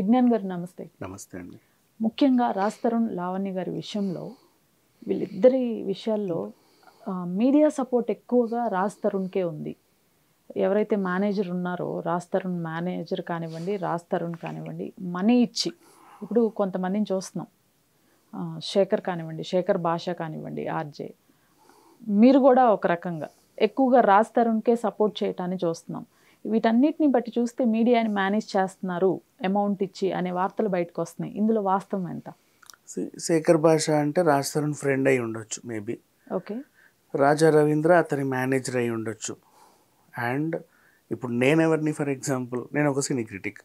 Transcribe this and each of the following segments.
విజ్ఞాన్ గారు నమస్తే నమస్తే అండి ముఖ్యంగా రాజ్ తరుణ్ లావణ్య గారి విషయంలో వీళ్ళిద్దరి విషయాల్లో మీడియా సపోర్ట్ ఎక్కువగా రాజ్ తరుణ్కే ఉంది ఎవరైతే మేనేజర్ ఉన్నారో రాజ్ తరుణ్ మేనేజర్ కానివ్వండి రాజ్ తరుణ్ కానివ్వండి మనీ ఇచ్చి ఇప్పుడు కొంతమందిని చూస్తున్నాం శేఖర్ కానివ్వండి శేఖర్ భాష కానివ్వండి ఆర్జే మీరు కూడా ఒక రకంగా ఎక్కువగా రాజ్ తరుణ్కే సపోర్ట్ చేయటాన్ని చూస్తున్నాం వీటన్నిటిని బట్టి చూస్తే మీడియాని మేనేజ్ చేస్తున్నారు అమౌంట్ ఇచ్చి అనే వార్తలు బయటకు వస్తున్నాయి ఇందులో వాస్తవం ఎంత శేఖర్ భాష అంటే రాజ్ తరుణ్ ఫ్రెండ్ అయి ఉండొచ్చు మేబీ ఓకే రాజా రవీంద్ర అతని మేనేజర్ అయి ఉండొచ్చు అండ్ ఇప్పుడు నేను ఎవరిని ఫర్ ఎగ్జాంపుల్ నేను ఒక సినీ క్రిటిక్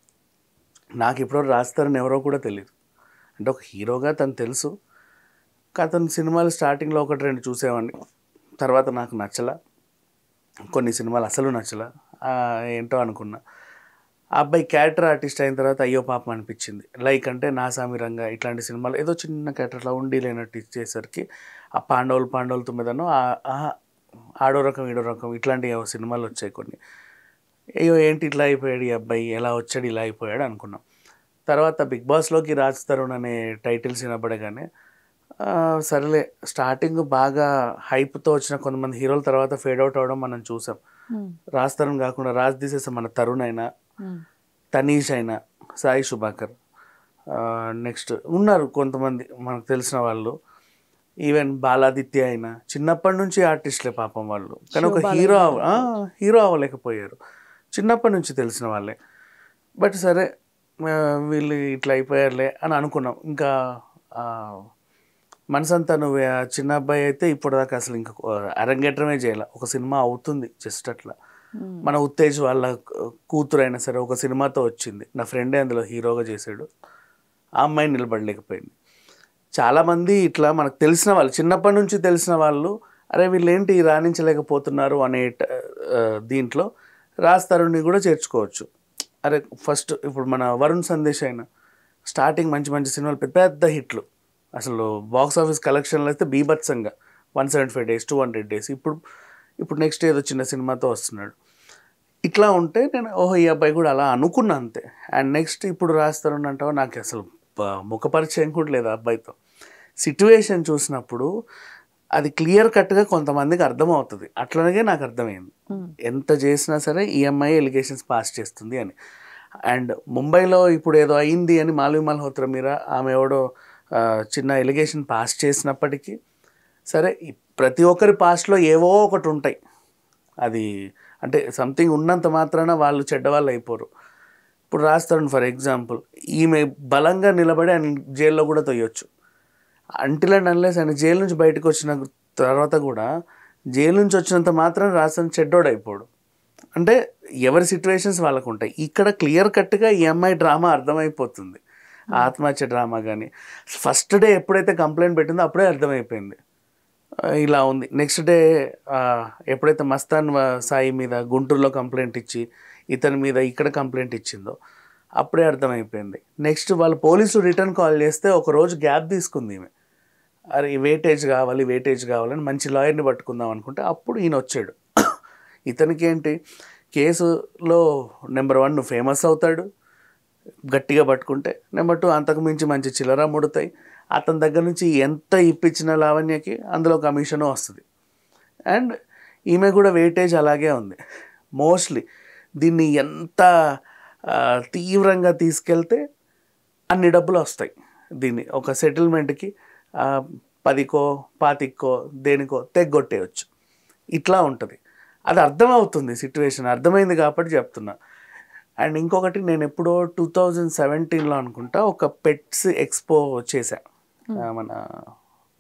నాకు ఇప్పుడు రాస్తారని ఎవరో కూడా తెలియదు అంటే ఒక హీరోగా తను తెలుసు అతను సినిమాలు స్టార్టింగ్లో ఒకటి రెండు చూసేవాడిని తర్వాత నాకు నచ్చల కొన్ని సినిమాలు అసలు నచ్చలా ఏంటో అనుకున్నా ఆ అబ్బాయి క్యారెక్టర్ ఆర్టిస్ట్ అయిన తర్వాత అయ్యో పాపం అనిపించింది లైక్ అంటే నాసామి రంగ ఇట్లాంటి సినిమాలు ఏదో చిన్న క్యారెక్టర్లా ఉండి లేనట్టు ఇచ్చేసరికి ఆ పాండవులు పాండవులు తుమ్మిదను ఆడో రకం ఈడో రకం ఇట్లాంటి సినిమాలు వచ్చాయి కొన్ని అయ్యో ఏంటి ఇట్లా అయిపోయాడు ఈ అబ్బాయి ఎలా వచ్చాడు ఇలా అయిపోయాడు అనుకున్నాం తర్వాత బిగ్ బాస్లోకి రాజ్ తరుణ్ అనే టైటిల్స్ వినబడగానే సరేలే స్టార్టింగ్ బాగా హైప్తో వచ్చిన కొంతమంది హీరోల తర్వాత ఫేడ్ అవుట్ అవడం మనం చూసాం Hmm. రాజ్తరుణ్ కాకుండా రాజ్ తీసేసే మన తరుణ్ అయినా hmm. తనీష్ అయినా సాయి శుభాకర్ నెక్స్ట్ ఉన్నారు కొంతమంది మనకు తెలిసిన వాళ్ళు ఈవెన్ బాలాదిత్య అయినా చిన్నప్పటి నుంచి ఆర్టిస్టులే పాపం వాళ్ళు కానీ ఒక హీరో హీరో అవ్వలేకపోయారు చిన్నప్పటి నుంచి తెలిసిన వాళ్ళే బట్ సరే వీళ్ళు ఇట్లా అయిపోయారులే అని అనుకున్నాం ఇంకా మనసంతా నువ్వు చిన్న అబ్బాయి అయితే ఇప్పుడు దాకా అసలు ఇంకా అరంగేట్రమే చేయాలి ఒక సినిమా అవుతుంది జస్ట్ అట్లా మన ఉత్తేజ్ వాళ్ళ కూతురు అయినా సరే ఒక సినిమాతో వచ్చింది నా ఫ్రెండే అందులో హీరోగా చేశాడు ఆ అమ్మాయి నిలబడలేకపోయింది చాలామంది ఇట్లా మనకు తెలిసిన వాళ్ళు చిన్నప్పటి నుంచి తెలిసిన వాళ్ళు అరే వీళ్ళేంటి రాణించలేకపోతున్నారు అనే దీంట్లో రాజ్ తరుణ్ని కూడా చేర్చుకోవచ్చు అరే ఫస్ట్ ఇప్పుడు మన వరుణ్ సందేశ్ అయినా స్టార్టింగ్ మంచి మంచి సినిమాలు పెద్ద పెద్ద హిట్లు అసలు బాక్స్ ఆఫీస్ కలెక్షన్లు అయితే బీభత్సంగా one seventy five days two hundred days ఇప్పుడు ఇప్పుడు నెక్స్ట్ ఏదో చిన్న సినిమాతో వస్తున్నాడు ఇట్లా ఉంటే నేను ఓహో ఈ అబ్బాయి కూడా అలా అనుకున్నా అంతే అండ్ నెక్స్ట్ ఇప్పుడు రాస్తారని అంటావు నాకు అసలు ముఖ పరిచయం కూడా లేదు అబ్బాయితో సిట్యువేషన్ చూసినప్పుడు అది క్లియర్ కట్గా కొంతమందికి అర్థమవుతుంది అట్లనే నాకు అర్థమైంది hmm. ఎంత చేసినా సరే ఈఎంఐ ఎలిగేషన్స్ పాస్ చేస్తుంది అని అండ్ ముంబైలో ఇప్పుడు ఏదో అయింది అని మాలవి మల్హోత్ర మీర ఆమె ఎవడో చిన్న ఎలిగేషన్ పాస్ చేసినప్పటికీ సరే ప్రతి ఒక్కరి పాస్ట్లో ఏవో ఒకటి ఉంటాయి అది అంటే సంథింగ్ ఉన్నంత మాత్రాన వాళ్ళు చెడ్డవాళ్ళు అయిపోరు ఇప్పుడు రాస్తారు ఫర్ ఎగ్జాంపుల్ ఈమె బలంగా నిలబడి ఆయన జైల్లో కూడా తొయ్యొచ్చు అంటిల్ అండ్ అన్లెస్ ఆయన జైలు నుంచి బయటకు వచ్చిన తర్వాత కూడా జైలు నుంచి వచ్చినంత మాత్రం రాస్తాను చెడ్డోడు అయిపోడు అంటే ఎవరి సిచ్యువేషన్స్ వాళ్ళకు ఉంటాయి ఇక్కడ క్లియర్ కట్గా ఈ అమ్మాయి డ్రామా అర్థమైపోతుంది ఆత్మహత్య డ్రామా కానీ ఫస్ట్ డే ఎప్పుడైతే కంప్లైంట్ పెట్టిందో అప్పుడే అర్థమైపోయింది ఇలా ఉంది నెక్స్ట్ డే ఎప్పుడైతే మస్తాన్ సాయి మీద గుంటూరులో కంప్లైంట్ ఇచ్చి ఇతని మీద ఇక్కడ కంప్లైంట్ ఇచ్చిందో అప్పుడే అర్థమైపోయింది నెక్స్ట్ వాళ్ళు పోలీసులు రిటర్న్ కాల్ చేస్తే ఒక రోజు గ్యాప్ తీసుకుంది ఈమె అరే వెయిటేజ్ కావాలి వెయిటేజ్ కావాలని మంచి లాయర్ని పట్టుకుందాం అనుకుంటే అప్పుడు ఈయన వచ్చాడు ఇతనికి ఏంటి కేసులో నెంబర్ వన్ ఫేమస్ అవుతాడు గట్టిగా పట్టుకుంటే నెంబర్ టూ అంతకు మించి మంచి చిల్లర ముడతాయి అతని దగ్గర నుంచి ఎంత ఇప్పించిన లావణ్యకి అందులో కమిషను వస్తుంది అండ్ ఈమె కూడా వెయిటేజ్ అలాగే ఉంది మోస్ట్లీ దీన్ని ఎంత తీవ్రంగా తీసుకెళ్తే అన్ని డబ్బులు వస్తాయి దీన్ని ఒక సెటిల్మెంట్కి పదికో పాతిక్కో దేనికో తెగ్గొట్టేయచ్చు ఇట్లా ఉంటుంది అది అర్థమవుతుంది సిట్యువేషన్ అర్థమైంది కాబట్టి చెప్తున్నా అండ్ ఇంకొకటి నేను ఎప్పుడో టూ థౌజండ్ సెవెంటీన్లో అనుకుంటా ఒక పెట్స్ ఎక్స్పో చేశా hmm. మన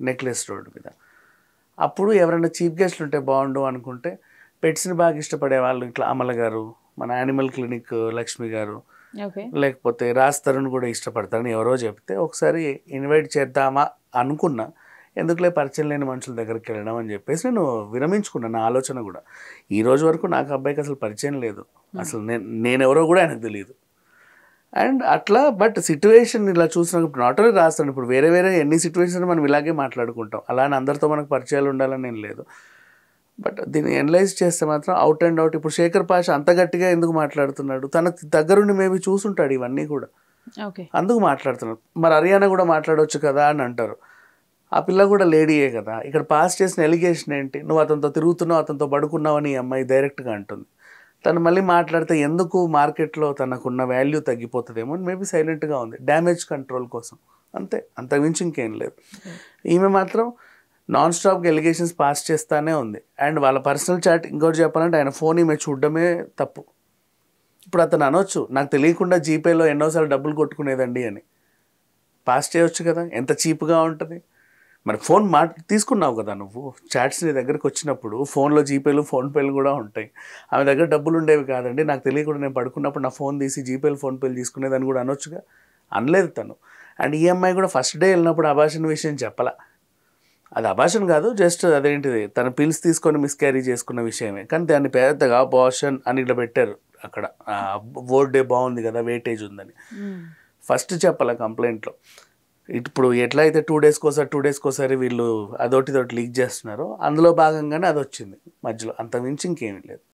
నెక్లెస్ రోడ్ మీద అప్పుడు ఎవరైనా చీఫ్ గెస్ట్లు ఉంటే బాగుండు అనుకుంటే పెట్స్ని బాగా ఇష్టపడే వాళ్ళు ఇట్లా అమల గారు మన యానిమల్ క్లినిక్ లక్ష్మి గారు లేకపోతే రాజ్ తరుణ్ కూడా ఇష్టపడతారని ఎవరో చెప్తే ఒకసారి ఇన్వైట్ చేద్దామా అనుకున్నా ఎందుకులే పరిచయం లేని మనుషుల దగ్గరికి వెళ్ళడం అని చెప్పేసి నేను విరమించుకున్నాను నా ఆలోచన కూడా ఈ రోజు వరకు నాకు అబ్బాయికి అసలు పరిచయం లేదు అసలు నేను నేనెవరో కూడా ఆయనకు తెలియదు అండ్ అట్లా బట్ సిచ్యువేషన్ ఇలా చూసినప్పుడు నాట్ ఓన్లీ రాస్తాను ఇప్పుడు వేరే వేరే ఎన్ని సిచ్యువేషన్ మనం ఇలాగే మాట్లాడుకుంటాం అలానే అందరితో మనకు పరిచయాలు ఉండాలని నేను లేదు బట్ దీన్ని ఎనలైజ్ చేస్తే మాత్రం అవుట్ అండ్ అవుట్ ఇప్పుడు శేఖర్ పాష అంత గట్టిగా ఎందుకు మాట్లాడుతున్నాడు తనకు దగ్గరుండి మేబీ చూసుంటాడు ఇవన్నీ కూడా అందుకు మాట్లాడుతున్నాడు మరి హర్యానా కూడా మాట్లాడవచ్చు కదా అని అంటారు ఆ పిల్ల కూడా లేడీయే కదా ఇక్కడ పాస్ చేసిన ఎలిగేషన్ ఏంటి నువ్వు అతనితో తిరుగుతున్నావు అతనితో పడుకున్నావని అమ్మాయి డైరెక్ట్గా అంటుంది తను మళ్ళీ మాట్లాడితే ఎందుకు మార్కెట్లో తనకున్న వాల్యూ తగ్గిపోతుందేమో అని మేబీ సైలెంట్గా ఉంది డ్యామేజ్ కంట్రోల్ కోసం అంతే అంతకుమించి ఇంకేం లేదు ఈమె మాత్రం నాన్ స్టాప్గా ఎలిగేషన్స్ పాస్ చేస్తానే ఉంది అండ్ వాళ్ళ పర్సనల్ చాట్ ఇంకోటి చెప్పాలంటే ఆయన ఫోన్ ఈమె చూడడమే తప్పు ఇప్పుడు అతను అనొచ్చు నాకు తెలియకుండా జీపేలో ఎన్నోసార్లు డబ్బులు కొట్టుకునేదండి అని పాస్ చేయొచ్చు కదా ఎంత చీప్గా ఉంటుంది మరి ఫోన్ మా తీసుకున్నావు కదా నువ్వు చాట్స్ నీ దగ్గరికి వచ్చినప్పుడు ఫోన్లో జీపేలు ఫోన్పేలు కూడా ఉంటాయి ఆమె దగ్గర డబ్బులు ఉండేవి కాదండి నాకు తెలియకుండా నేను పడుకున్నప్పుడు నా ఫోన్ తీసి జీపేలు ఫోన్పేలు తీసుకునేదని కూడా అనొచ్చుగా అనలేదు తను అండ్ ఈ అమ్మాయి కూడా ఫస్ట్ డే వెళ్ళినప్పుడు అభాషణ విషయం చెప్పలా అది అభాషణ కాదు జస్ట్ అదేంటిది తన పిల్స్ తీసుకొని మిస్క్యారీ చేసుకున్న విషయమే కానీ దాన్ని పెద్దగా అబాషన్ అని ఇట్లా పెట్టారు అక్కడ ఓర్డ్ డే బాగుంది కదా వెయిటేజ్ ఉందని ఫస్ట్ చెప్పాల కంప్లైంట్లో ఇప్పుడు ఎట్లా అయితే టూ డేస్కి ఒకసారి టూ డేస్కి ఒకసారి వీళ్ళు అదొకటి లీక్ చేస్తున్నారో అందులో భాగంగానే అది వచ్చింది మధ్యలో అంతకుమించి ఇంకేమీ లేదు